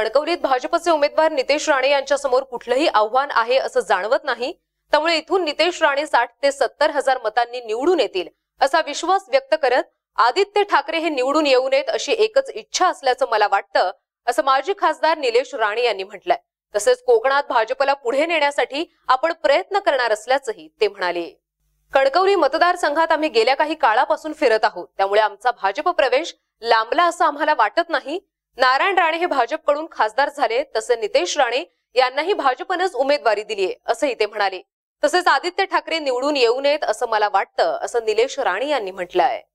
कणकवलीत भाजपचे उमेदवार नितेश राणे यांच्यासमोर कुठलंही आव्हान आहे असं जाणवत नाही त्यामुळे इथून नितेश राणे साठ ते सत्तर हजार मतांनी निवडून येतील असा विश्वास व्यक्त करत आदित्य ठाकरे हे निवडून येऊ नयेत अशी एकच इच्छा असल्याचं मला वाटतं असं माजी खासदार निलेश राणे यांनी म्हटलंय तसेच कोकणात भाजपला पुढे नेण्यासाठी आपण प्रयत्न करणार असल्याचंही ते म्हणाले कणकवली मतदारसंघात आम्ही गेल्या काही काळापासून फिरत आहोत त्यामुळे आमचा भाजप प्रवेश लांबला असं आम्हाला वाटत नाही नारायण राणे हे भाजपकडून खासदार झाले तसे नितेश राणे यांनाही भाजपनंच उमेदवारी दिली आहे असंही ते म्हणाले तसेच आदित्य ठाकरे निवडून येऊ नयेत असं मला वाटतं असं निलेश राणे यांनी म्हटलं आहे